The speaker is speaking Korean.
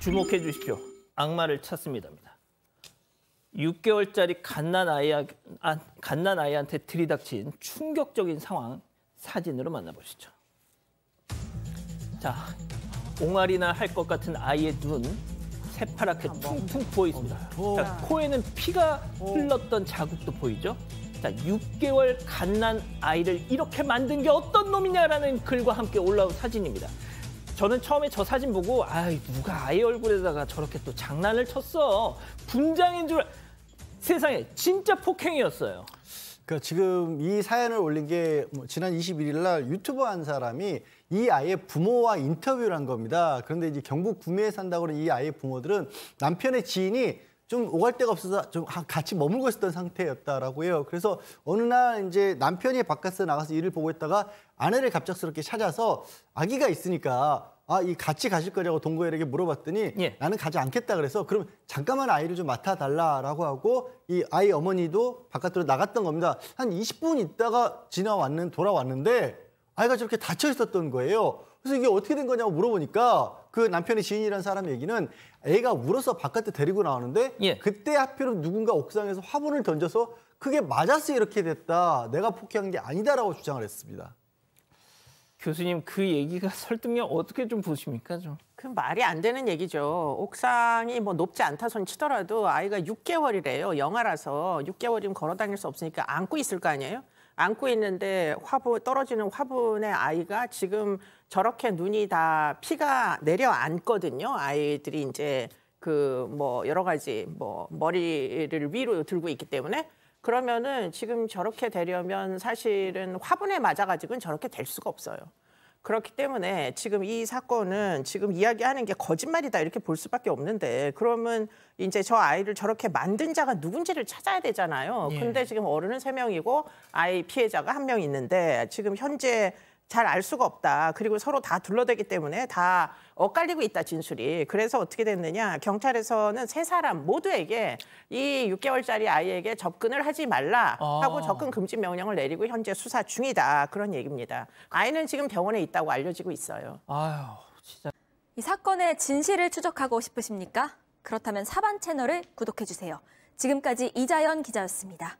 주목해 주십시오. 악마를 찾습니다 6개월짜리 갓난 아이 아, 갓난 아이한테 들이닥친 충격적인 상황 사진으로 만나보시죠. 자, 옹알이나 할 것 같은 아이의 눈 새파랗게 아, 퉁퉁 부어 있습니다. 어, 자, 코에는 피가 어. 흘렀던 자국도 보이죠? 자, 6개월 갓난 아이를 이렇게 만든 게 어떤 놈이냐라는 글과 함께 올라온 사진입니다. 저는 처음에 저 사진 보고 아 누가 아이 얼굴에다가 저렇게 또 장난을 쳤어 분장인 줄 세상에 진짜 폭행이었어요. 그러니까 지금 이 사연을 올린 게 뭐 지난 21일 날 유튜버 한 사람이 이 아이의 부모와 인터뷰를 한 겁니다. 그런데 이제 경북 구미에 산다고 하는 이 아이의 부모들은 남편의 지인이 좀 오갈 데가 없어서 좀 같이 머물고 있었던 상태였다라고 해요. 그래서 어느 날 이제 남편이 바깥에 나가서 일을 보고 있다가 아내를 갑작스럽게 찾아서 아기가 있으니까 아, 이 같이 가실 거냐고 동거인에게 물어봤더니 예. 나는 가지 않겠다 그래서 그럼 잠깐만 아이를 좀 맡아달라라고 하고 이 아이 어머니도 바깥으로 나갔던 겁니다. 한 20분 있다가 지나왔는 돌아왔는데 아이가 저렇게 다쳐 있었던 거예요. 그래서 이게 어떻게 된 거냐고 물어보니까 그 남편의 지인이라는 사람 얘기는 애가 울어서 바깥에 데리고 나오는데 예. 그때 하필은 누군가 옥상에서 화분을 던져서 그게 맞았어 이렇게 됐다. 내가 포기한게 아니다라고 주장을 했습니다. 교수님 그 얘기가 설득력 어떻게 좀 보십니까 좀? 그 말이 안 되는 얘기죠. 옥상이 뭐 높지 않다 손 치더라도 아이가 6개월이래요. 영아라서 6개월이면 걸어 다닐 수 없으니까 안고 있을 거 아니에요. 안고 있는데 화분 떨어지는 화분에 아이가 지금 저렇게 눈이 다 피가 내려앉거든요. 아이들이 이제 그 뭐 여러 가지 뭐 머리를 위로 들고 있기 때문에 그러면은 지금 저렇게 되려면 사실은 화분에 맞아가지고는 저렇게 될 수가 없어요. 그렇기 때문에 지금 이 사건은 지금 이야기하는 게 거짓말이다 이렇게 볼 수밖에 없는데 그러면 이제 저 아이를 저렇게 만든 자가 누군지를 찾아야 되잖아요. 예. 근데 지금 어른은 세명이고 아이 피해자가 한 명 있는데 지금 현재 잘알 수가 없다. 그리고 서로 다 둘러대기 때문에 다 엇갈리고 있다 진술이. 그래서 어떻게 됐느냐? 경찰에서는 세 사람 모두에게 이 6개월짜리 아이에게 접근을 하지 말라 하고 아. 접근 금지 명령을 내리고 현재 수사 중이다. 그런 얘기입니다. 아이는 지금 병원에 있다고 알려지고 있어요. 아유, 진짜. 이 사건의 진실을 추적하고 싶으십니까? 그렇다면 사반 채널을 구독해 주세요. 지금까지 이자연 기자였습니다.